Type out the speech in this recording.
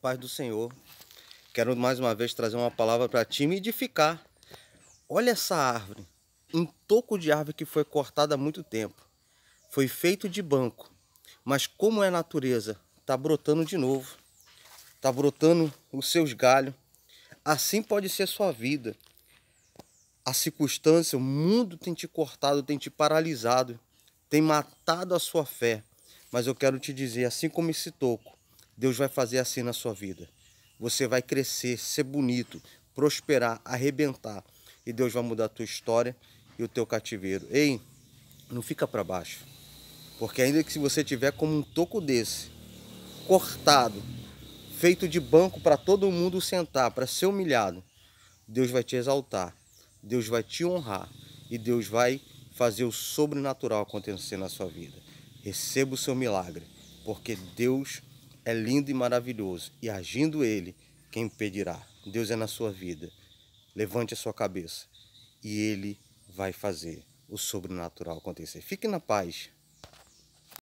paz do Senhor. Quero mais uma vez trazer uma palavra para ti me edificar. Olha essa árvore, um toco de árvore que foi cortada há muito tempo. Foi feito de banco, mas como é a natureza, está brotando de novo. Está brotando os seus galhos. Assim pode ser a sua vida. A circunstância, o mundo tem te cortado, tem te paralisado, tem matado a sua fé. Mas eu quero te dizer, assim como esse toco, Deus vai fazer assim na sua vida. Você vai crescer, ser bonito, prosperar, arrebentar. E Deus vai mudar a tua história e o teu cativeiro. Ei, não fica para baixo. Porque ainda que se você tiver como um toco desse, cortado, feito de banco para todo mundo sentar, para ser humilhado, Deus vai te exaltar, Deus vai te honrar e Deus vai fazer o sobrenatural acontecer na sua vida. Receba o seu milagre, porque Deus é lindo e maravilhoso, e agindo Ele, quem impedirá? Deus é na sua vida. Levante a sua cabeça e Ele vai fazer o sobrenatural acontecer. Fique na paz.